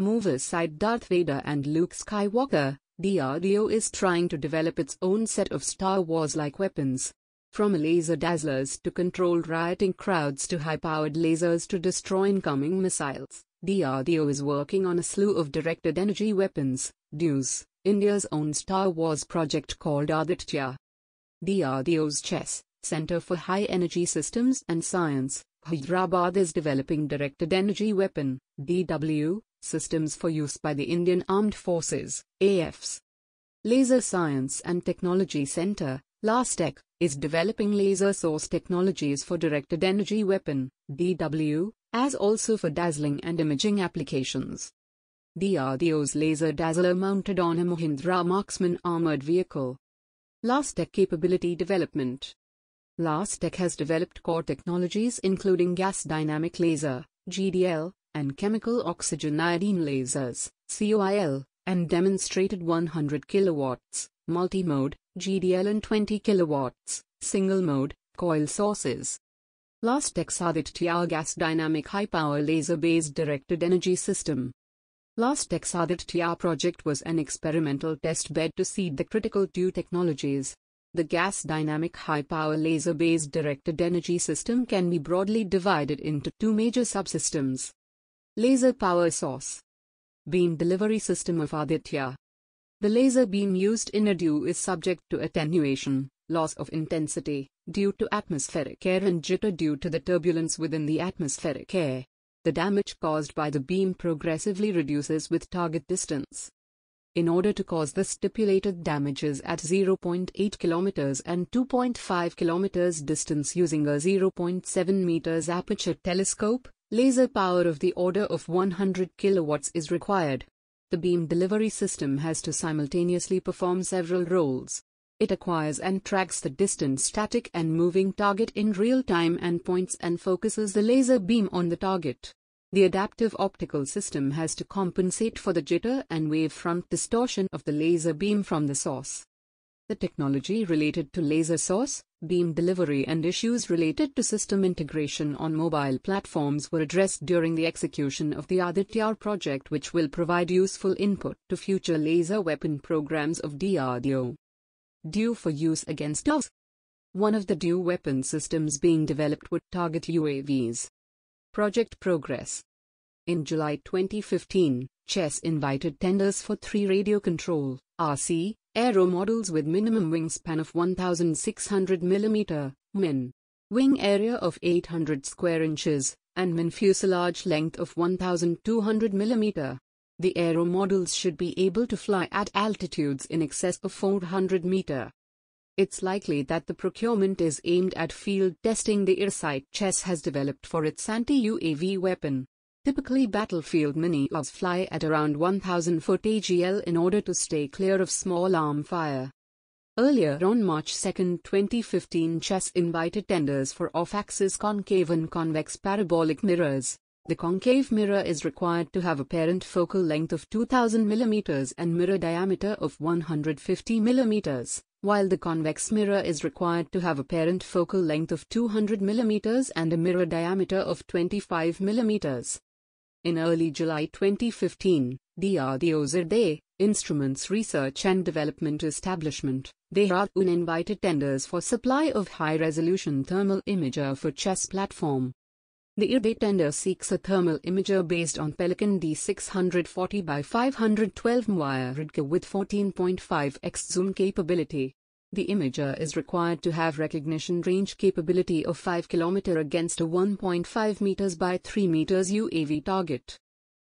Movers side Darth Vader and Luke Skywalker, DRDO is trying to develop its own set of Star Wars-like weapons. From laser dazzlers to controlled rioting crowds to high-powered lasers to destroy incoming missiles, DRDO is working on a slew of directed energy weapons, DUES, India's own Star Wars project called Aditya. DRDO's CHESS, Center for High Energy Systems and Science, Hyderabad is developing directed energy weapon, DW, Systems for use by the Indian Armed Forces, AFs. Laser Science and Technology Center, LASTEC, is developing laser source technologies for directed energy weapon, DW, as also for dazzling and imaging applications. DRDO's laser dazzler mounted on a Mahindra Marksman armored vehicle. LASTEC capability development. LASTEC has developed core technologies including gas dynamic laser, GDL, and chemical oxygen iodine lasers COIL, and demonstrated 100 kW, multi-mode GDL and 20 kW, single-mode, coil sources. Lastex Aditya Gas Dynamic High Power Laser Based Directed Energy System Lastex Aditya project was an experimental test bed to seed the critical two technologies. The gas dynamic high power laser based directed energy system can be broadly divided into two major subsystems Laser Power Source Beam Delivery System of Aditya The laser beam used in ADU is subject to attenuation, loss of intensity, due to atmospheric air and jitter due to the turbulence within the atmospheric air. The damage caused by the beam progressively reduces with target distance. In order to cause the stipulated damages at 0.8 km and 2.5 km distance using a 0.7 meters aperture telescope, Laser power of the order of 100 kilowatts is required. The beam delivery system has to simultaneously perform several roles. It acquires and tracks the distant static and moving target in real time and points and focuses the laser beam on the target. The adaptive optical system has to compensate for the jitter and wavefront distortion of the laser beam from the source the technology related to laser source, beam delivery and issues related to system integration on mobile platforms were addressed during the execution of the Adityar project which will provide useful input to future laser weapon programs of DRDO. Due for use against us. One of the due weapon systems being developed would target UAVs. Project Progress In July 2015, Chess invited tenders for three radio control RC, aero models with minimum wingspan of 1600 mm, min. Wing area of 800 square inches, and min fuselage length of 1200 mm. The aero models should be able to fly at altitudes in excess of 400 meter. It's likely that the procurement is aimed at field testing the airsight Chess has developed for its anti-UAV weapon. Typically battlefield mini-UAVs fly at around 1000 foot AGL in order to stay clear of small arm fire. Earlier on March 2, 2015 Chess invited tenders for off-axis concave and convex parabolic mirrors. The concave mirror is required to have apparent focal length of 2000 mm and mirror diameter of 150 mm, while the convex mirror is required to have apparent focal length of 200 mm and a mirror diameter of 25 mm. In early July 2015, DRDOZDE, Instruments Research and Development Establishment, Dehradun invited tenders for supply of high-resolution thermal imager for chess platform. The IRDE tender seeks a thermal imager based on Pelican D640 by 512 mm with 14.5x zoom capability. The imager is required to have recognition range capability of 5 km against a 1.5 meters by 3 meters UAV target.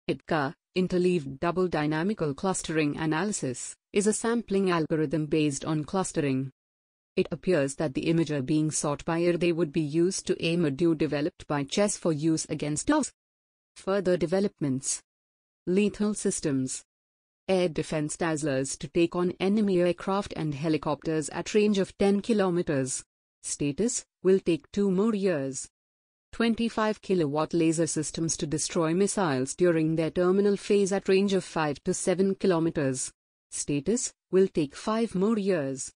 Itka Interleaved Double Dynamical Clustering Analysis, is a sampling algorithm based on clustering. It appears that the imager being sought by IRDE would be used to aim a due developed by Chess for use against us. Further developments Lethal systems air defense Dazzlers to take on enemy aircraft and helicopters at range of 10 kilometers. Status will take two more years. 25 kilowatt laser systems to destroy missiles during their terminal phase at range of 5 to 7 kilometers. Status will take 5 more years.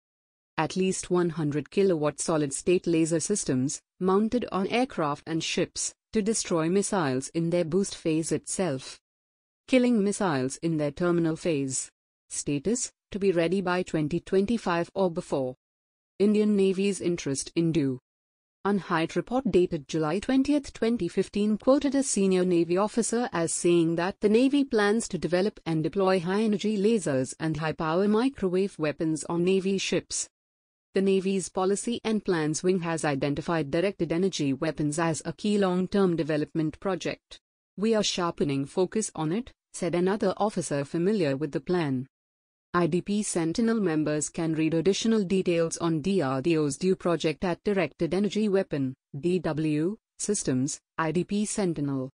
At least 100 kilowatt solid state laser systems mounted on aircraft and ships to destroy missiles in their boost phase itself killing missiles in their terminal phase. Status, to be ready by 2025 or before. Indian Navy's interest in DO. Unhide report dated July 20, 2015 quoted a senior Navy officer as saying that the Navy plans to develop and deploy high-energy lasers and high-power microwave weapons on Navy ships. The Navy's Policy and Plans Wing has identified directed energy weapons as a key long-term development project. We are sharpening focus on it, said another officer familiar with the plan. IDP Sentinel members can read additional details on DRDO's DU project at Directed Energy Weapon, DW, Systems, IDP Sentinel.